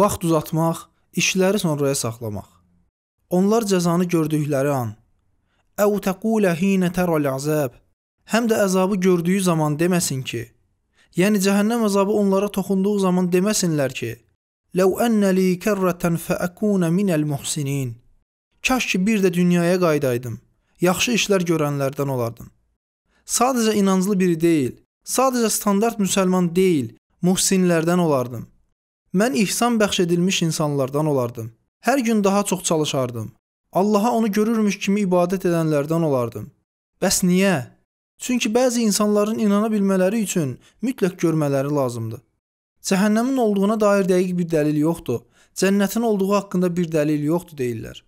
vaxt uzatmaq, işləri sonraya saxlamaq. Onlar cəzanı gördükləri an "Əu təqulə hinə tərəl əzab" həm də əzabı gördüyü zaman deməsin ki, yəni cəhənnəm əzabı onlara toxunduğu zaman deməsinlər ki, "Ləu ənnə li kərratan fəəkunə minəl muhsinin" Kaş ki bir də dünyaya qayıdaydım. Yaxşı işlər görənlərdən olardım. Sadəcə inanclı biri deyil, sadəcə standart müsəlman deyil, muhsinlərdən olardım. Mən ihsan bəxş edilmiş insanlardan olardım. Hər gün daha çox çalışardım. Allaha onu görürmüş kimi ibadət edənlərdən olardım. Bəs niyə? Çünki bəzi insanların inana bilmələri üçün mütləq görmələri lazımdır. Cəhənnəmin olduğuna dair dəqiq bir dəlil yoxdur. Cənnətin olduğu haqqında bir dəlil yoxdur deyirlər.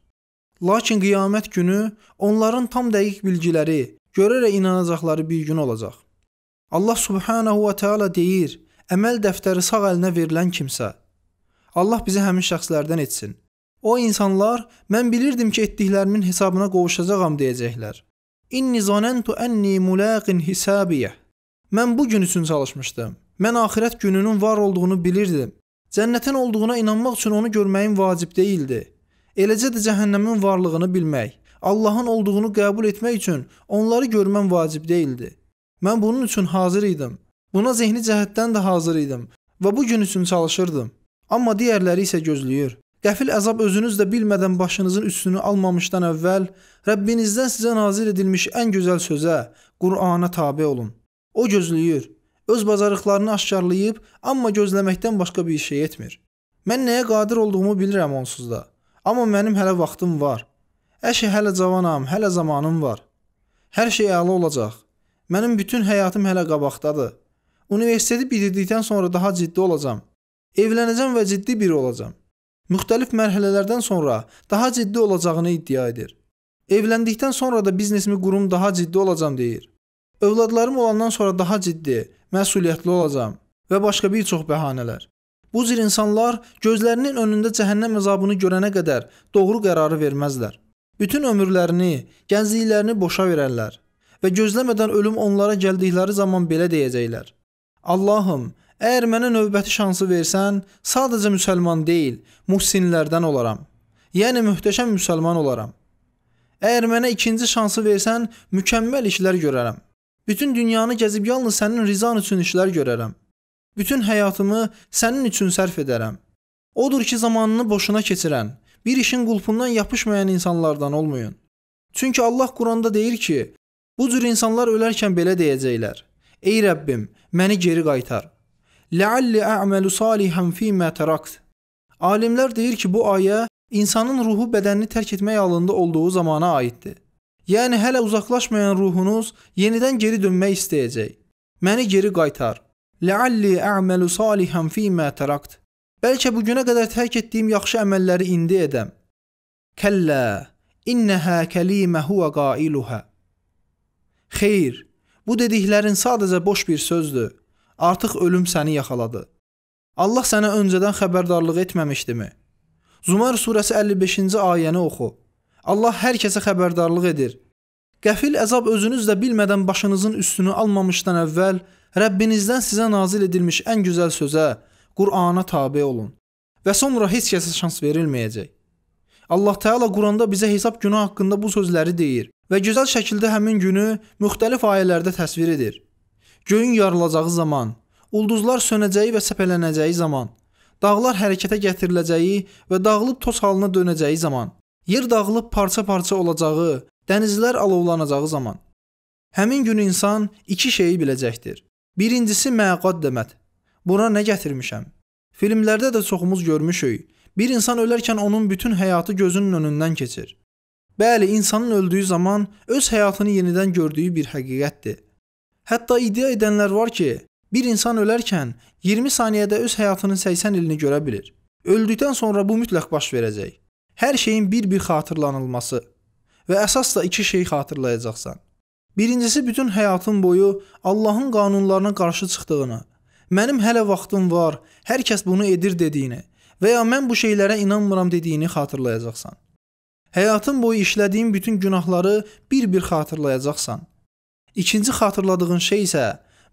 Lakin qiyamət günü onların tam dəqiq bilgiləri, görərək inanacaqları bir gün olacaq. Allah Subhanahu va Taala deyir: "Əməl dəftəri sağ əlinə verilən kimsə Allah bizi həmin şəxslərdən etsin. O insanlar mən bilirdim ki, etdiklərimin hesabına qovuşacağam deyəcəklər. İnni zanantu anni mulaqin hisabiyə. Mən bu gün üçün çalışmışdım. Mən axirət gününün var olduğunu bilirdim. Cənnətin olduğuna inanmaq üçün onu görməyim vacib değildi. Eləcə də cəhənnəmin varlığını bilmək, Allahın olduğunu qəbul etmək üçün onları görməm vacib değildi. Mən bunun üçün hazır idim. Buna zehni cəhətdən də hazır idim və bu gün üçün çalışırdım. Amma digərləri isə gözləyir. Qəfil əzab özünüz də bilmədən başınızın üstünü almamışdan əvvəl Rəbbinizdən sizə nazil edilmiş ən gözəl sözə, Qurana tabe olun. O gözləyir. Öz bacarıqlarını aşkarlayıb, amma gözləməkdən başqa bir şey etmir. Mən nəyə qadir olduğumu bilirəm onsuz da. Amma mənim hələ vaxtım var. Əşi hələ cavanam, hələ zamanım var. Hər şey əla olacaq. Mənim bütün həyatım hələ qabaqdadır. Universiteti bitirdikdən sonra daha ciddi olacağam. Evlənəcəm və ciddi biri olacam. Müxtəlif mərhələlərdən sonra daha ciddi olacağını iddia edir. Evləndikdən sonra da biznesimi qurum daha ciddi olacam deyir. Övladlarım olandan sonra daha ciddi, məsuliyyətli olacam və başqa bir çox bəhanələr. Bu cür insanlar gözlərinin önündə cəhənnəm əzabını görənə qədər doğru qərarı verməzlər. Bütün ömürlərini, gəncliklərini boşa verərlər və gözləmədən ölüm onlara gəldikləri zaman belə deyəcəklər: Allahım, Əgər mənə növbəti şansı versən, sadəcə müsəlman deyil, muhsinlərdən olaram. Yəni möhtəşəm müsəlman olaram. Əgər mənə ikinci şansı versən, mükəmməl işlər görərəm. Bütün dünyanı gəzib yalnız sənin rizan üçün işlər görərəm. Bütün həyatımı sənin üçün sərf edərəm. Odur ki, zamanını boşuna keçirən, bir işin qulpundan yapışmayan insanlardan olmayın. Çünki Allah Quranda deyir ki, bu cür insanlar ölərkən belə deyəcəklər: "Ey Rəbbim, məni geri qaytar. Ləalli əməlu salihan fimə tərakt. Alimlər deyir ki, bu ayə insanın ruhu bədənini tərk etmək halında olduğu zamana aiddir. Yəni hələ uzaqlaşmayan ruhunuz yenidən geri dönmək istəyəcək. Məni geri qaytar. Ləalli əməlu salihan fimə tərakt. Bəlkə bu günə qədər tərk etdiyim yaxşı əməlləri indi edəm. Kəllə, innəhə kəlimə huvə qailuhə. Xeyr, bu dediklərin sadəcə boş bir sözdür. Artıq ölüm səni yaxaladı. Allah sənə öncədən xəbərdarlıq etməmişdimi? Zumar surəsi 55-ci ayəni oxu. Allah hər kəsə xəbərdarlıq edir. Qəfil əzab özünüz də bilmədən başınızın üstünü almamışdan əvvəl Rəbbinizdən sizə nazil edilmiş ən gözəl sözə, Qurana tabe olun və sonra heç kəsə şans verilməyəcək. Allah Teala Quranda bizə hesab günü haqqında bu sözləri deyir və gözəl şəkildə həmin günü müxtəlif ayələrdə təsvir edir göyün yarılacağı zaman, ulduzlar sönəcəyi və səpələnəcəyi zaman, dağlar hərəkətə gətiriləcəyi və dağılıb toz halına dönəcəyi zaman, yer dağılıb parça-parça olacağı, dənizlər alovlanacağı zaman. Həmin gün insan iki şeyi biləcəkdir. Birincisi məqad demət. Bura nə gətirmişəm? Filmlərdə də çoxumuz görmüşük. Bir insan ölərkən onun bütün həyatı gözünün önündən keçir. Bəli, insanın öldüyü zaman öz həyatını yenidən gördüyü bir həqiqətdir. Hətta iddia edənlər var ki, bir insan ölərkən 20 saniyədə öz həyatının 80 ilini görə bilir. Öldükdən sonra bu mütləq baş verəcək. Hər şeyin bir-bir xatırlanılması və əsas da iki şey xatırlayacaqsan. Birincisi bütün həyatın boyu Allahın qanunlarına qarşı çıxdığını, mənim hələ vaxtım var, hər kəs bunu edir dediyini və ya mən bu şeylərə inanmıram dediyini xatırlayacaqsan. Həyatın boyu işlədiyin bütün günahları bir-bir xatırlayacaqsan İkinci xatırladığın şey isə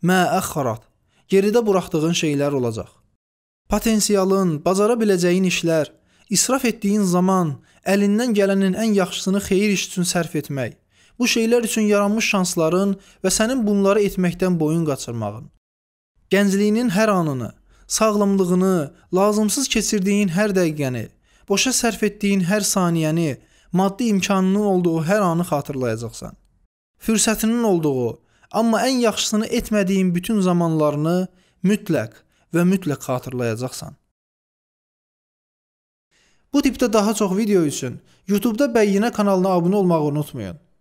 məəxxarat, geridə buraxdığın şeylər olacaq. Potensialın, bacara biləcəyin işlər, israf etdiyin zaman əlindən gələnin ən yaxşısını xeyir iş üçün sərf etmək, bu şeylər üçün yaranmış şansların və sənin bunları etməkdən boyun qaçırmağın, gəncliyinin hər anını, sağlamlığını, lazımsız keçirdiyin hər dəqiqəni, boşa sərf etdiyin hər saniyəni, maddi imkanının olduğu hər anı xatırlayacaqsan fürsətinin olduğu, amma ən yaxşısını etmədiyin bütün zamanlarını mütləq və mütləq xatırlayacaqsan. Bu tipdə daha çox video üçün YouTube-da Bəyyinə kanalına abunə olmağı unutmayın.